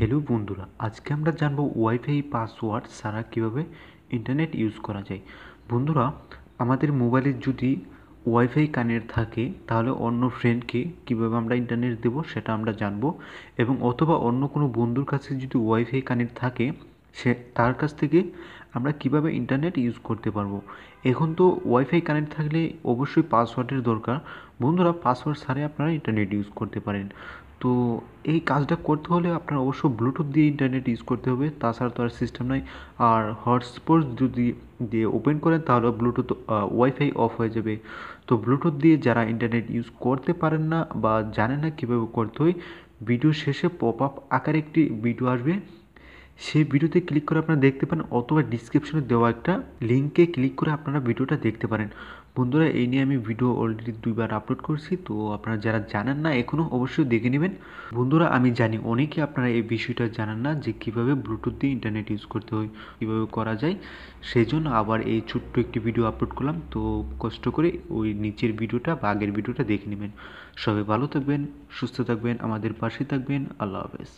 hello বন্ধুরা আজকে আমরা জানবো ওয়াইফাই পাসওয়ার্ড ছাড়া কীভাবে ইন্টারনেট ইউজ করা যায় বন্ধুরা আমাদের মোবাইলে যদি ওয়াইফাই কানের থাকে তাহলে অন্য ফ্রেন্ডকে কীভাবে আমরা ইন্টারনেট দেব সেটা আমরা জানবো এবং অথবা অন্য কোনো বন্ধুর কাছে যদি ওয়াইফাই কানেক্ট থাকে সে তার কাছ থেকে আমরা কিভাবে ইন্টারনেট ইউজ করতে পারবো এখন তো ওয়াইফাই কানেক্ট থাকলে অবশ্যই পাসওয়ার্ডের দরকার বন্ধুরা পাসওয়ার্ড ছাড়াই আপনারা ইন্টারনেট ইউজ করতে পারেন তো এই কাজটা করতে হলে আপনার অবশ্য ব্লুটুথ দিয়ে ইন্টারনেট ইউজ করতে হবে তাছাড়া তো আর সিস্টেম নাই আর হটস্পট যদি দিয়ে ওপেন করেন তাহলে ব্লুটুথ ওয়াইফাই অফ হয়ে যাবে তো ব্লুটুথ দিয়ে যারা ইন্টারনেট ইউজ করতে পারেন না বা জানেন না কীভাবে করতে হয় ভিডিও শেষে পপ আপ আকারে একটি ভিডিও আসবে সেই ভিডিওতে ক্লিক করে আপনারা দেখতে পারেন অথবা ডিসক্রিপশনে দেওয়া একটা লিঙ্কে ক্লিক করে আপনারা ভিডিওটা দেখতে পারেন বন্ধুরা এই নিয়ে আমি ভিডিও অলরেডি দুইবার আপলোড করছি তো আপনারা যারা জানেন না এখনও অবশ্যই দেখে নেবেন বন্ধুরা আমি জানি অনেকে আপনারা এই বিষয়টা জানেন না যে কিভাবে ব্লুটুথ দিয়ে ইন্টারনেট ইউজ করতে হয় কীভাবে করা যায় সেই জন্য আবার এই ছোট্ট একটি ভিডিও আপলোড করলাম তো কষ্ট করে ওই নিচের ভিডিওটা বা আগের ভিডিওটা দেখে নেবেন সবাই ভালো থাকবেন সুস্থ থাকবেন আমাদের পাশে থাকবেন আল্লাহ হাফেজ